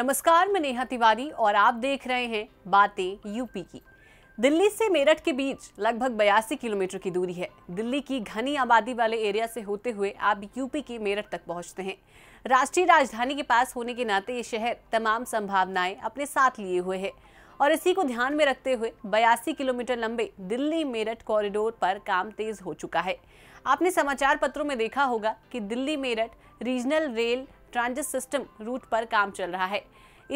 नमस्कार मैं नेहा तिवारी और आप देख रहे हैं बातें यूपी की दिल्ली से मेरठ के बीच लगभग बयासी किलोमीटर की दूरी है दिल्ली की घनी आबादी वाले एरिया से होते हुए आप यूपी के मेरठ तक पहुंचते हैं राष्ट्रीय राजधानी के पास होने के नाते ये शहर तमाम संभावनाएं अपने साथ लिए हुए है और इसी को ध्यान में रखते हुए बयासी किलोमीटर लंबे दिल्ली मेरठ कॉरिडोर पर काम तेज हो चुका है आपने समाचार पत्रों में देखा होगा कि Delhi Meerut regional rail transit system route पर काम चल रहा है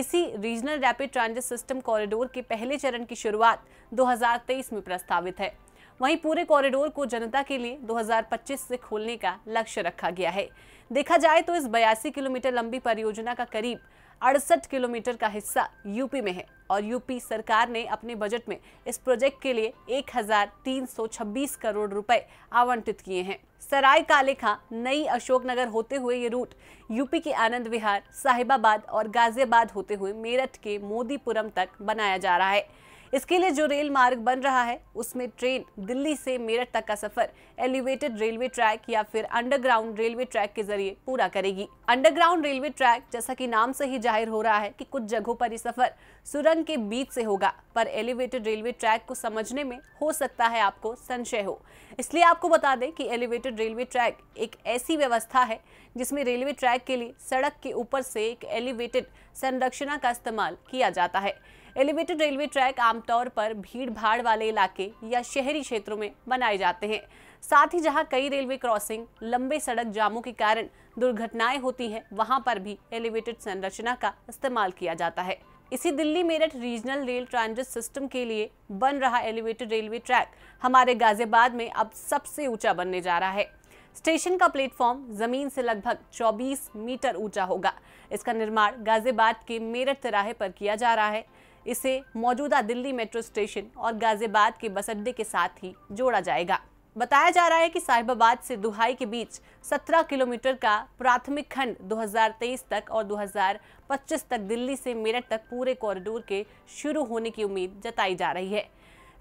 इसी regional rapid transit system corridor के पहले चरण की शुरुआत 2023 में प्रस्तावित है वहीं पूरे कॉरिडोर को जनता के लिए 2025 से खोलने का लक्ष्य रखा गया है देखा जाए तो इस बयासी किलोमीटर लंबी परियोजना का करीब अड़सठ किलोमीटर का हिस्सा यूपी में है और यूपी सरकार ने अपने बजट में इस प्रोजेक्ट के लिए 1326 करोड़ रुपए आवंटित किए हैं सराय कालेखा नई अशोकनगर होते हुए ये रूट यूपी के आनंद विहार साहिबाबाद और गाजियाबाद होते हुए मेरठ के मोदीपुरम तक बनाया जा रहा है इसके लिए जो रेल मार्ग बन रहा है उसमें ट्रेन दिल्ली से मेरठ तक का सफर एलिवेटेड रेलवे ट्रैक या फिर अंडरग्राउंड रेलवे ट्रैक के जरिए पूरा करेगी अंडरग्राउंड रेलवे ट्रैक जैसा कि नाम से ही जाहिर हो रहा है कि कुछ जगहों पर ये सफर सुरंग के बीच से होगा पर एलिवेटेड रेलवे ट्रैक को समझने में हो सकता है आपको संशय हो इसलिए आपको बता दें कि एलिवेटेड रेलवे ट्रैक एक ऐसी व्यवस्था है जिसमें रेलवे ट्रैक के लिए सड़क के ऊपर से एक एलिवेटेड संरचना का इस्तेमाल किया जाता है एलिवेटेड रेलवे ट्रैक आमतौर पर भीड़ भाड़ वाले इलाके या शहरी क्षेत्रों में बनाए जाते हैं साथ ही जहां कई रेलवे क्रॉसिंग लंबे सड़क जामों के कारण दुर्घटनाएं होती हैं वहां पर भी एलिवेटेड संरचना का इस्तेमाल किया जाता है इसी Delhi Meerut regional rail transit system के लिए बन रहा एलिवेटेड रेलवे ट्रैक हमारे गाजियाबाद में अब सबसे ऊंचा बनने जा रहा है स्टेशन का प्लेटफॉर्म जमीन से लगभग 24 मीटर ऊंचा होगा इसका निर्माण गाजियाबाद के मेरठ तिराहे पर किया जा रहा है इसे मौजूदा दिल्ली मेट्रो स्टेशन और गाजियाबाद के बस अड्डे के साथ ही जोड़ा जाएगा बताया जा रहा है कि साहिबाबाद से दुहाई के बीच 17 किलोमीटर का प्राथमिक खंड 2023 तक और 2025 तक दिल्ली से मेरठ तक पूरे कॉरिडोर के शुरू होने की उम्मीद जताई जा रही है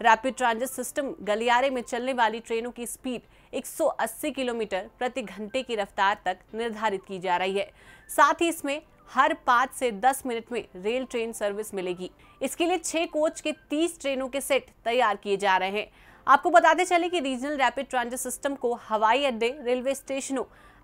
रैपिड ट्रांजिट सिस्टम गलियारे में चलने वाली ट्रेनों की स्पीड 180 किलोमीटर प्रति घंटे की रफ्तार तक निर्धारित की जा रही है साथ ही इसमें हर पाँच से दस मिनट में रेल ट्रेन सर्विस मिलेगी इसके लिए छह कोच के तीस ट्रेनों के सेट तैयार किए जा रहे हैं आपको बताते चले कि रीजनल रैपिड ट्रांजिट सिस्टम को हवाई अड्डे रेलवे स्टेशनों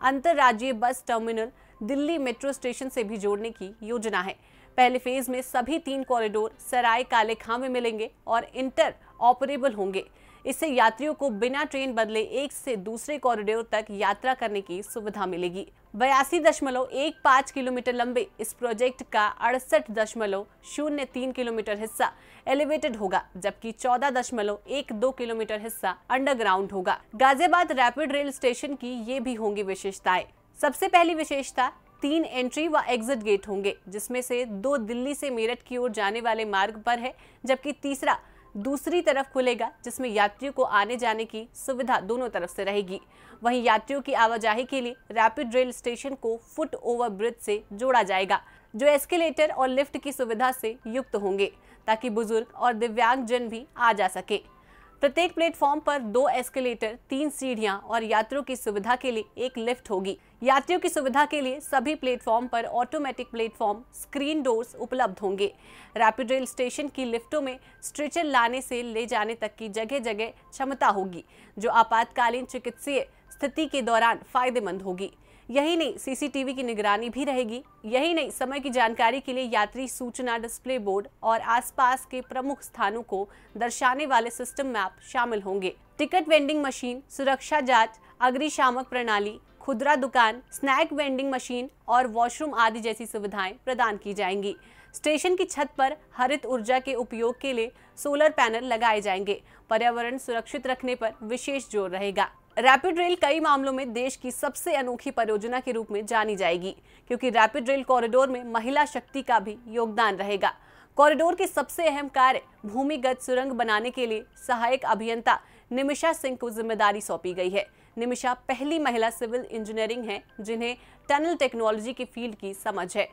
अंतर्राज्यीय bus terminal Delhi metro station से भी जोड़ने की योजना है पहले फेज में सभी तीन कॉरिडोर सराय काले खां में मिलेंगे और इंटर ऑपरेबल होंगे इससे यात्रियों को बिना ट्रेन बदले एक से दूसरे कॉरिडोर तक यात्रा करने की सुविधा मिलेगी बयासी दशमलव एक पाँच किलोमीटर लंबे इस प्रोजेक्ट का अड़सठ दशमलव शून्य तीन किलोमीटर हिस्सा एलिवेटेड होगा जबकि चौदह दशमलव एक दो किलोमीटर हिस्सा अंडरग्राउंड होगा गाजियाबाद रैपिड रेल स्टेशन की ये भी होंगी विशेषताएं सबसे पहली विशेषता तीन एंट्री व एग्जिट गेट होंगे जिसमें से दो दिल्ली से मेरठ की ओर जाने वाले मार्ग पर है जबकि तीसरा दूसरी तरफ खुलेगा जिसमें यात्रियों को आने जाने की सुविधा दोनों तरफ से रहेगी वहीं यात्रियों की आवाजाही के लिए रैपिड रेल स्टेशन को फुट ओवर ब्रिज से जोड़ा जाएगा जो एस्केलेटर और लिफ्ट की सुविधा से युक्त होंगे ताकि बुजुर्ग और दिव्यांग जन भी आ जा सकें प्रत्येक प्लेटफॉर्म पर दो एस्केलेटर तीन सीढ़ियां और यात्रियों की सुविधा के लिए एक लिफ्ट होगी यात्रियों की सुविधा के लिए सभी प्लेटफॉर्म पर ऑटोमेटिक प्लेटफॉर्म स्क्रीन डोर्स उपलब्ध होंगे रैपिड रेल स्टेशन की लिफ्टों में स्ट्रेचर लाने से ले जाने तक की जगह जगह क्षमता होगी जो आपातकालीन चिकित्सीय स्थिति के दौरान फायदेमंद होगी यही नहीं सीसीटीवी की निगरानी भी रहेगी यही नहीं समय की जानकारी के लिए यात्री सूचना डिस्प्ले बोर्ड और आसपास के प्रमुख स्थानों को दर्शाने वाले सिस्टम मैप शामिल होंगे टिकट वेंडिंग मशीन सुरक्षा जांच अग्निशामक प्रणाली खुदरा दुकान स्नैक वेंडिंग मशीन और वॉशरूम आदि जैसी सुविधाएं प्रदान की जाएंगी स्टेशन की छत पर हरित ऊर्जा के उपयोग के लिए सोलर पैनल लगाए जाएंगे पर्यावरण सुरक्षित रखने पर विशेष जोर रहेगा रैपिड रेल कई मामलों में देश की सबसे अनोखी परियोजना के रूप में जानी जाएगी क्योंकि रैपिड रेल कॉरिडोर में महिला शक्ति का भी योगदान रहेगा कॉरिडोर के सबसे अहम कार्य भूमिगत सुरंग बनाने के लिए सहायक अभियंता निमिषा सिंह को जिम्मेदारी सौंपी गई है निमिषा पहली महिला सिविल इंजीनियरिंग है जिन्हें टनल टेक्नोलॉजी की फील्ड की समझ है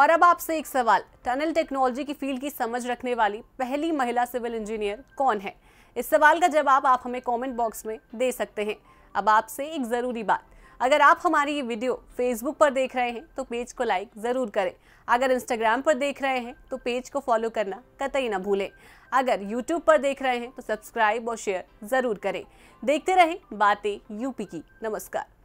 और अब आपसे एक सवाल टनल टेक्नोलॉजी की फील्ड की समझ रखने वाली पहली महिला सिविल इंजीनियर कौन है इस सवाल का जवाब आप हमें कमेंट बॉक्स में दे सकते हैं अब आपसे एक ज़रूरी बात अगर आप हमारी ये वीडियो फेसबुक पर देख रहे हैं तो पेज को लाइक ज़रूर करें अगर इंस्टाग्राम पर देख रहे हैं तो पेज को फॉलो करना कतई ना भूलें अगर यूट्यूब पर देख रहे हैं तो सब्सक्राइब और शेयर ज़रूर करें देखते रहें बातें यूपी की नमस्कार